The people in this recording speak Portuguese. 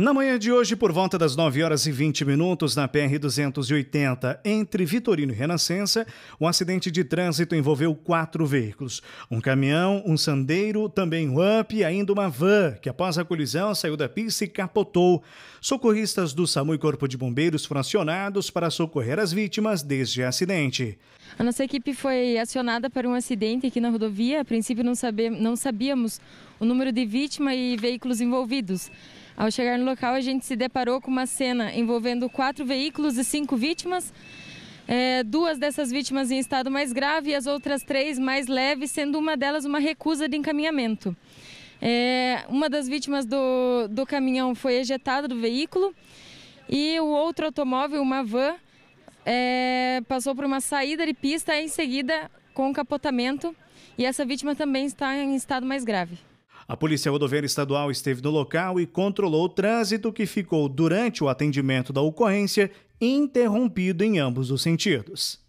Na manhã de hoje, por volta das 9 horas e 20 minutos, na PR-280, entre Vitorino e Renascença, um acidente de trânsito envolveu quatro veículos: um caminhão, um sandeiro, também um up e ainda uma van, que após a colisão saiu da pista e capotou. Socorristas do SAMU e Corpo de Bombeiros foram acionados para socorrer as vítimas desde o acidente. A nossa equipe foi acionada para um acidente aqui na rodovia. A princípio, não, sabe... não sabíamos o número de vítimas e veículos envolvidos. Ao chegar no local, a gente se deparou com uma cena envolvendo quatro veículos e cinco vítimas. É, duas dessas vítimas em estado mais grave e as outras três mais leves, sendo uma delas uma recusa de encaminhamento. É, uma das vítimas do, do caminhão foi ejetada do veículo e o outro automóvel, uma van, é, passou por uma saída de pista em seguida com capotamento e essa vítima também está em estado mais grave. A Polícia Rodoviária Estadual esteve no local e controlou o trânsito que ficou durante o atendimento da ocorrência interrompido em ambos os sentidos.